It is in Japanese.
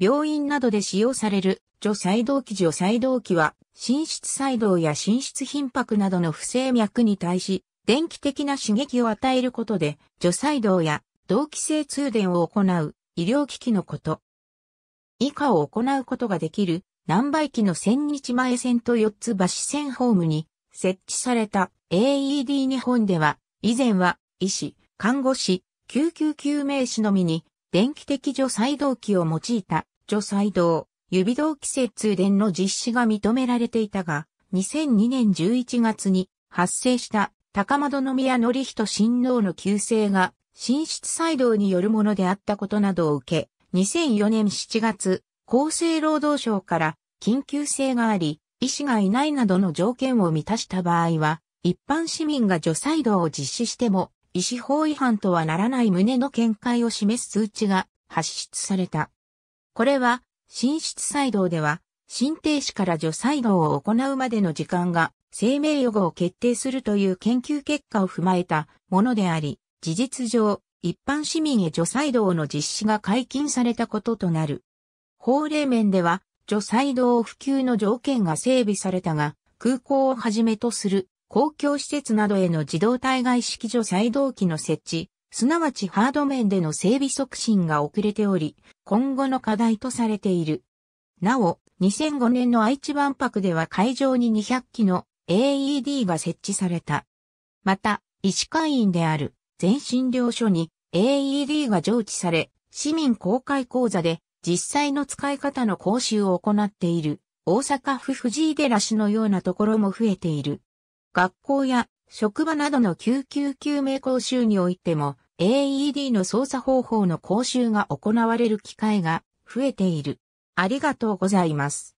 病院などで使用される除細動器除細動器は、心室細動や心室頻拍などの不整脈に対し、電気的な刺激を与えることで、除細動や同期性通電を行う医療機器のこと。以下を行うことができる、何倍機の千日前線と四つ橋線ホームに設置された AED 日本では、以前は医師、看護師、救急救命士のみに電気的除細動器を用いた除細動、指導規制通電の実施が認められていたが、2002年11月に発生した高円宮紀人親王の旧姓が進出細動によるものであったことなどを受け、2004年7月、厚生労働省から緊急性があり、医師がいないなどの条件を満たした場合は、一般市民が除細動を実施しても医師法違反とはならない旨の見解を示す通知が発出された。これは、心室細動では、心停止から除細動を行うまでの時間が生命予後を決定するという研究結果を踏まえたものであり、事実上、一般市民へ除細動の実施が解禁されたこととなる。法令面では、除細動普及の条件が整備されたが、空港をはじめとする公共施設などへの自動対外式助再動機の設置、すなわちハード面での整備促進が遅れており、今後の課題とされている。なお、2005年の愛知万博では会場に200機の AED が設置された。また、医師会員である全診療所に AED が常置され、市民公開講座で実際の使い方の講習を行っている大阪府藤井寺市のようなところも増えている。学校や職場などの救急救命講習においても AED の操作方法の講習が行われる機会が増えている。ありがとうございます。